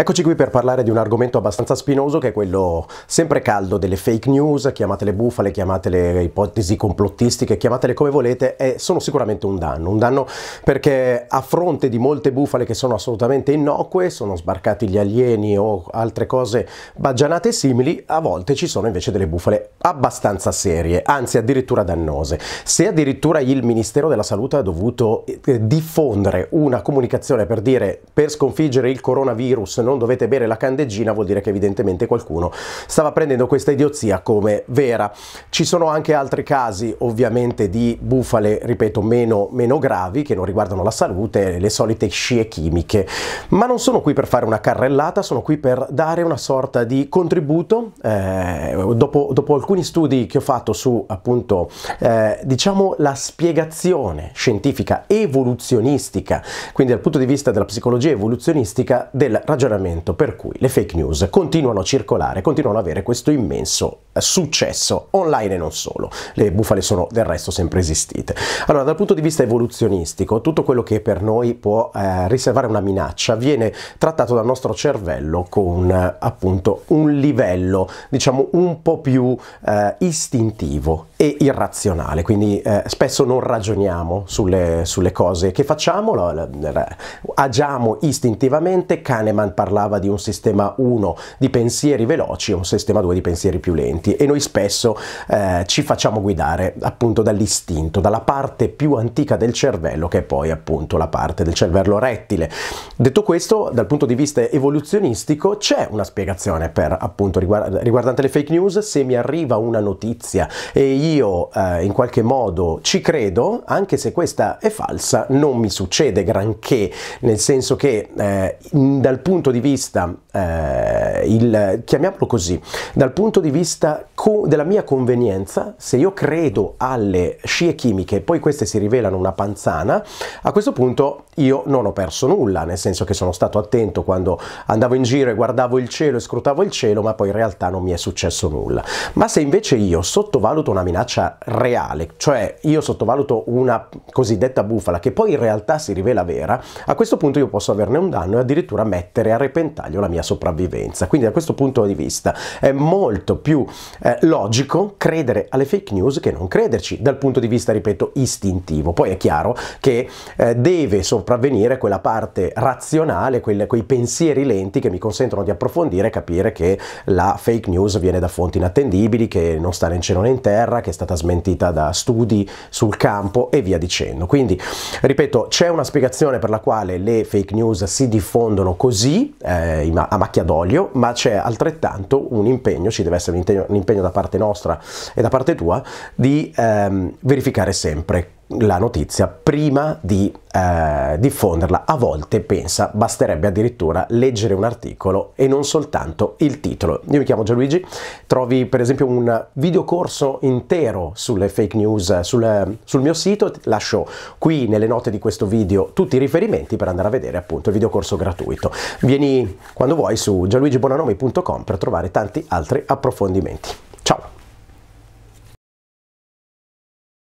Eccoci qui per parlare di un argomento abbastanza spinoso che è quello sempre caldo delle fake news, chiamatele bufale, chiamatele ipotesi complottistiche, chiamatele come volete, e sono sicuramente un danno. Un danno perché a fronte di molte bufale che sono assolutamente innocue, sono sbarcati gli alieni o altre cose baggianate simili, a volte ci sono invece delle bufale abbastanza serie, anzi addirittura dannose. Se addirittura il Ministero della Salute ha dovuto eh, diffondere una comunicazione per dire per sconfiggere il coronavirus non dovete bere la candeggina vuol dire che evidentemente qualcuno stava prendendo questa idiozia come vera. Ci sono anche altri casi ovviamente di bufale, ripeto, meno, meno gravi che non riguardano la salute, le solite scie chimiche, ma non sono qui per fare una carrellata, sono qui per dare una sorta di contributo. Eh, dopo, dopo, alcuni studi che ho fatto su appunto eh, diciamo la spiegazione scientifica evoluzionistica, quindi dal punto di vista della psicologia evoluzionistica del ragionamento miglioramento, per cui le fake news continuano a circolare, continuano ad avere questo immenso eh, successo online e non solo. Le bufale sono del resto sempre esistite. Allora, dal punto di vista evoluzionistico, tutto quello che per noi può eh, riservare una minaccia viene trattato dal nostro cervello con eh, appunto un livello, diciamo, un po' più eh, istintivo e irrazionale, quindi eh, spesso non ragioniamo sulle, sulle cose che facciamo, la, la, la, agiamo istintivamente, Kahneman parla parlava di un sistema 1 di pensieri veloci e un sistema 2 di pensieri più lenti e noi spesso eh, ci facciamo guidare appunto dall'istinto, dalla parte più antica del cervello che è poi appunto la parte del cervello rettile. Detto questo, dal punto di vista evoluzionistico c'è una spiegazione per appunto riguard- riguardante le fake news, se mi arriva una notizia e io eh, in qualche modo ci credo, anche se questa è falsa, non mi succede granché, nel senso che eh, dal punto punto di vista, eh, il, chiamiamolo così, dal punto di vista co- della mia convenienza, se io credo alle scie chimiche, e poi queste si rivelano una panzana, a questo punto io non ho perso nulla, nel senso che sono stato attento quando andavo in giro e guardavo il cielo e scrutavo il cielo, ma poi in realtà non mi è successo nulla. Ma se invece io sottovaluto una minaccia reale, cioè io sottovaluto una cosiddetta bufala che poi in realtà si rivela vera, a questo punto io posso averne un danno e addirittura mettere a repentaglio la mia sopravvivenza. Quindi da questo punto di vista è molto più eh, logico credere alle fake news che non crederci dal punto di vista, ripeto, istintivo. Poi è chiaro che eh, deve sopravvenire quella parte razionale, quel, quei pensieri lenti che mi consentono di approfondire e capire che la fake news viene da fonti inattendibili, che non sta né in cielo né in terra, che è stata smentita da studi sul campo e via dicendo. Quindi, ripeto, c'è una spiegazione per la quale le fake news si diffondono così, eh, a macchia d'olio, ma c'è altrettanto un impegno, ci deve essere un impegno, un impegno, da parte nostra e da parte tua, di ehm, verificare sempre la notizia prima di eh, diffonderla. A volte pensa basterebbe addirittura leggere un articolo e non soltanto il titolo. Io mi chiamo Gianluigi, trovi per esempio un videocorso intero sulle fake news sul, sul mio sito, lascio qui nelle note di questo video tutti i riferimenti per andare a vedere appunto il videocorso gratuito. Vieni quando vuoi su gianluigibonanomi.com per trovare tanti altri approfondimenti.